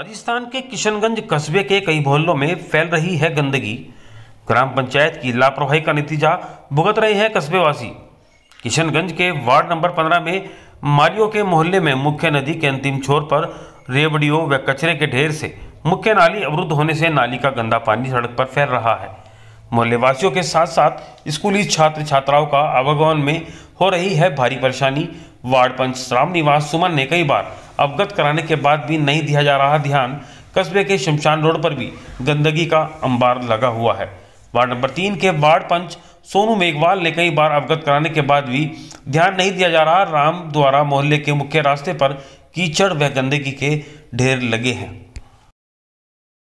राजस्थान के किशनगंज कस्बे के कई मोहल्लों में फैल रही है गंदगी ग्राम पंचायत की लापरवाही का नतीजा भुगत रहे हैं कस्बेवासी किशनगंज के वार्ड नंबर 15 में मारियो के मोहल्ले में मुख्य नदी के अंतिम छोर पर रेवड़ियों व कचरे के ढेर से मुख्य नाली अवरुद्ध होने से नाली का गंदा पानी सड़क पर फैल रहा है मोहल्लेवासियों के साथ साथ स्कूली छात्र छात्राओं का आवागमन में हो रही है भारी परेशानी वार्ड पंच रामनिवास सुमन ने कई बार अवगत कराने के बाद भी नहीं दिया जा रहा ध्यान कस्बे के शमशान रोड पर भी गंदगी का अंबार लगा हुआ है वार्ड नंबर तीन के वार्ड पंच सोनू मेघवाल ने कई बार अवगत कराने के बाद भी ध्यान नहीं दिया जा रहा राम द्वारा मोहल्ले के मुख्य रास्ते पर कीचड़ व गंदगी के ढेर लगे हैं